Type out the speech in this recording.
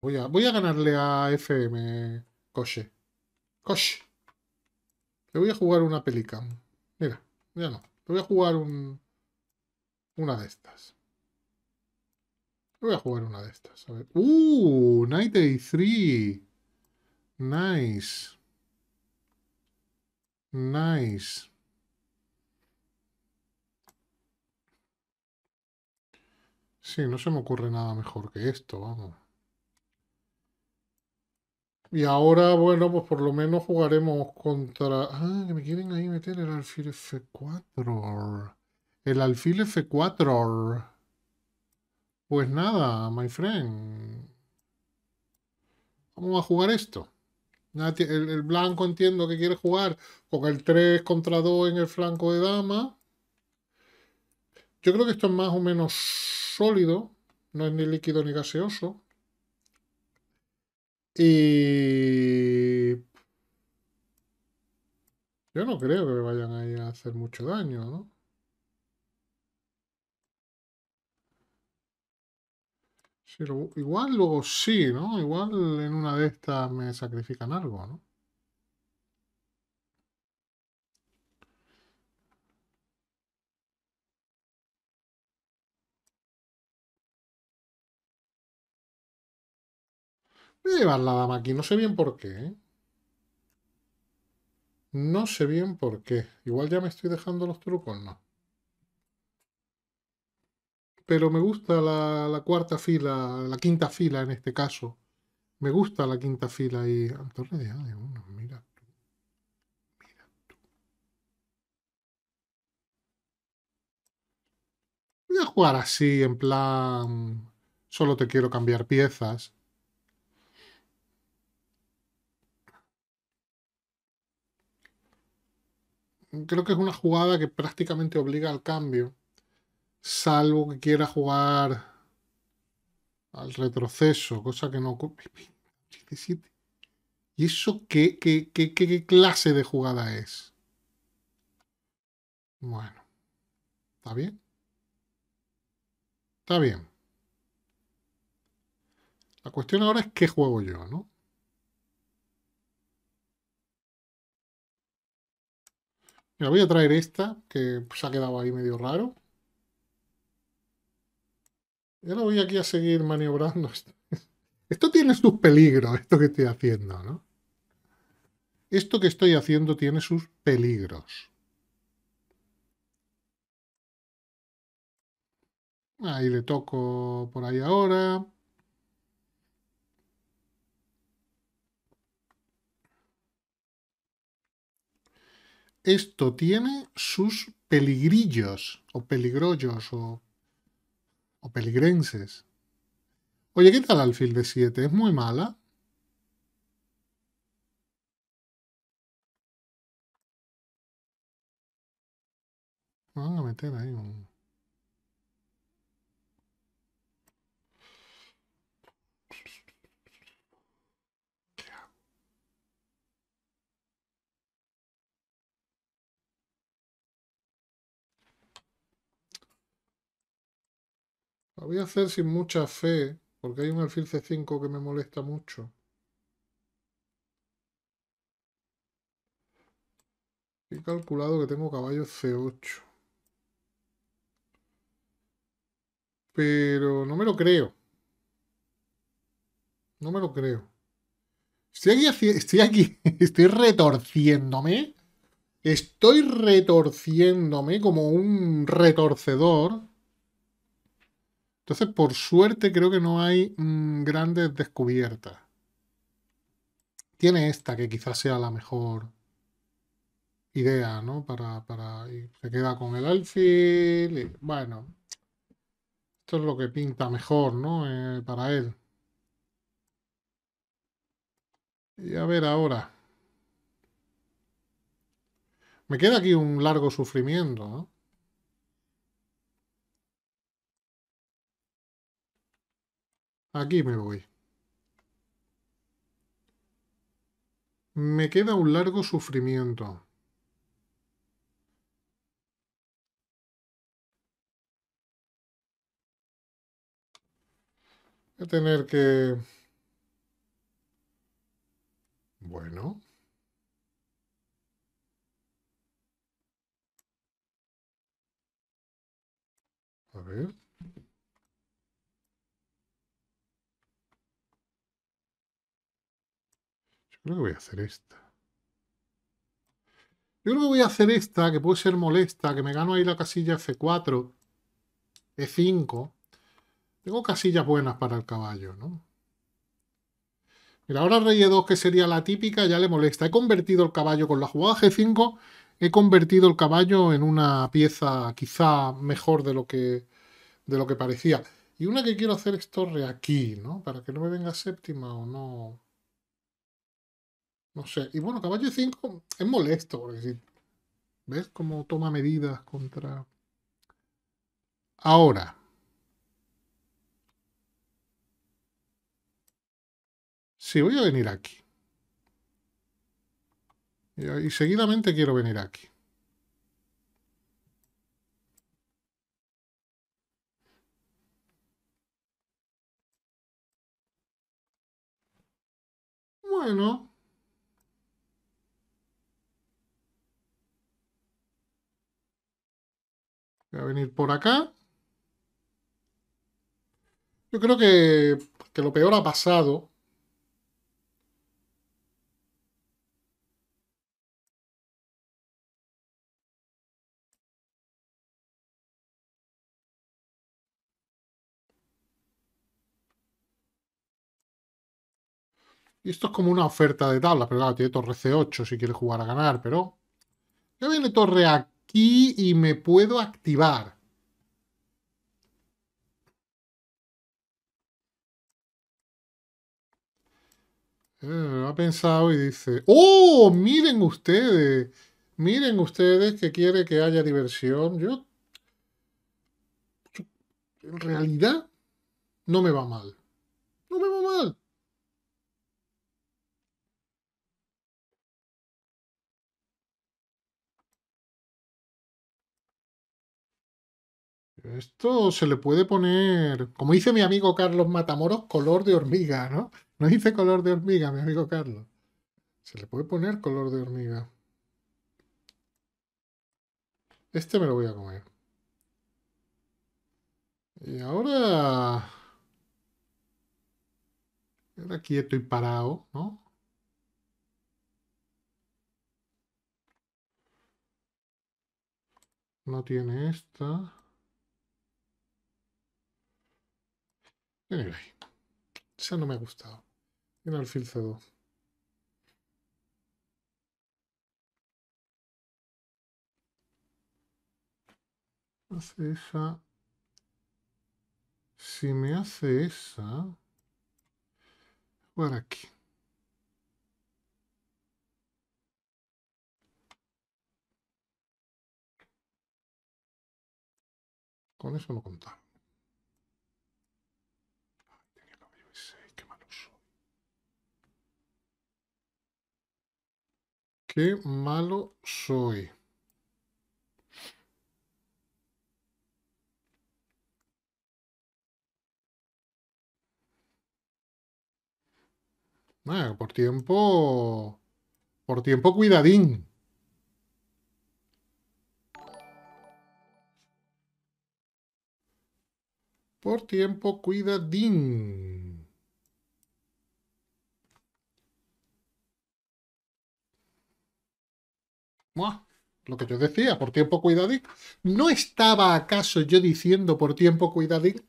Voy a, ganarle a FM Coche. Coche. Le voy a jugar una película. Mira, ya no. Le voy a jugar un, una de estas. Le voy a jugar una de estas. Night ¡Uh! 93. Nice. Nice. Sí, no se me ocurre nada mejor que esto, vamos. Y ahora, bueno, pues por lo menos jugaremos contra... Ah, que me quieren ahí meter el alfil F4. El alfil F4. Pues nada, my friend. Vamos a jugar esto. El, blanco entiendo que quiere jugar con el 3 contra 2 en el flanco de dama. Yo creo que esto es más o menos sólido. No es ni líquido ni gaseoso. Y. Yo no creo que me vayan a hacer mucho daño, ¿no? Sí, lo... igual luego sí, ¿no? Igual en una de estas me sacrifican algo, ¿no? Voy a llevar la dama aquí, no sé bien por qué. ¿eh? No sé bien por qué. Igual ya me estoy dejando los trucos, no. Pero me gusta la, cuarta fila, la quinta fila en este caso. Me gusta la quinta fila y... Torre de A mira uno, mira. Voy a jugar así, en plan, solo te quiero cambiar piezas. creo que es una jugada que prácticamente obliga al cambio, salvo que quiera jugar al retroceso, cosa que no ocurre. ¿Y eso qué, qué, qué clase de jugada es? Bueno, ¿está bien? Está bien. La cuestión ahora es qué juego yo, ¿no? Mira, voy a traer esta, que se ha quedado ahí medio raro. Ya lo voy aquí a seguir maniobrando. Esto tiene sus peligros, esto que estoy haciendo, ¿no? Esto que estoy haciendo tiene sus peligros. Ahí le toco por ahí ahora. esto tiene sus peligrillos o peligrollos o, o peligrenses. Oye, ¿qué tal alfil de 7? ¿Es muy mala? Vamos a meter ahí un... Lo voy a hacer sin mucha fe, porque hay un alfil C5 que me molesta mucho. He calculado que tengo caballo C8. Pero no me lo creo. No me lo creo. Estoy aquí, estoy aquí, estoy retorciéndome. Estoy retorciéndome como un retorcedor. Entonces, por suerte, creo que no hay mm, grandes descubiertas. Tiene esta que quizás sea la mejor idea, ¿no? Para, se queda con el alfil. bueno, esto es lo que pinta mejor, ¿no? Eh, para él. Y a ver ahora. Me queda aquí un largo sufrimiento, ¿no? Aquí me voy. Me queda un largo sufrimiento. a tener que... Bueno. A ver. Yo creo que voy a hacer esta. Yo creo que voy a hacer esta, que puede ser molesta, que me gano ahí la casilla F4, E5. Tengo casillas buenas para el caballo, ¿no? Mira, ahora rey E2, que sería la típica, ya le molesta. He convertido el caballo con la jugada G5, he convertido el caballo en una pieza quizá mejor de lo que, de lo que parecía. Y una que quiero hacer es torre aquí, ¿no? Para que no me venga séptima o no... No sé. Y bueno, caballo 5 es molesto, porque si ves cómo toma medidas contra. Ahora. Si voy a venir aquí. Y seguidamente quiero venir aquí. Bueno, Voy a venir por acá. Yo creo que, lo peor ha pasado. Y esto es como una oferta de tabla, pero claro, tiene torre C8 si quiere jugar a ganar, pero... Ya viene torre a y me puedo activar. Eh, ha pensado y dice, ¡oh! Miren ustedes, miren ustedes que quiere que haya diversión. yo en realidad, no me va mal. Esto se le puede poner, como dice mi amigo Carlos Matamoros, color de hormiga, ¿no? No dice color de hormiga, mi amigo Carlos. Se le puede poner color de hormiga. Este me lo voy a comer. Y ahora... era quieto y parado, ¿no? No tiene esta. Anyway, no me ha gustado. En alfil C2. Hace esa. Si me hace esa. Jugar aquí. Con eso no contaba. Qué malo soy. por tiempo... Por tiempo cuidadín. Por tiempo cuidadín. Lo que yo decía, por tiempo cuidadín. ¿No estaba acaso yo diciendo por tiempo cuidadín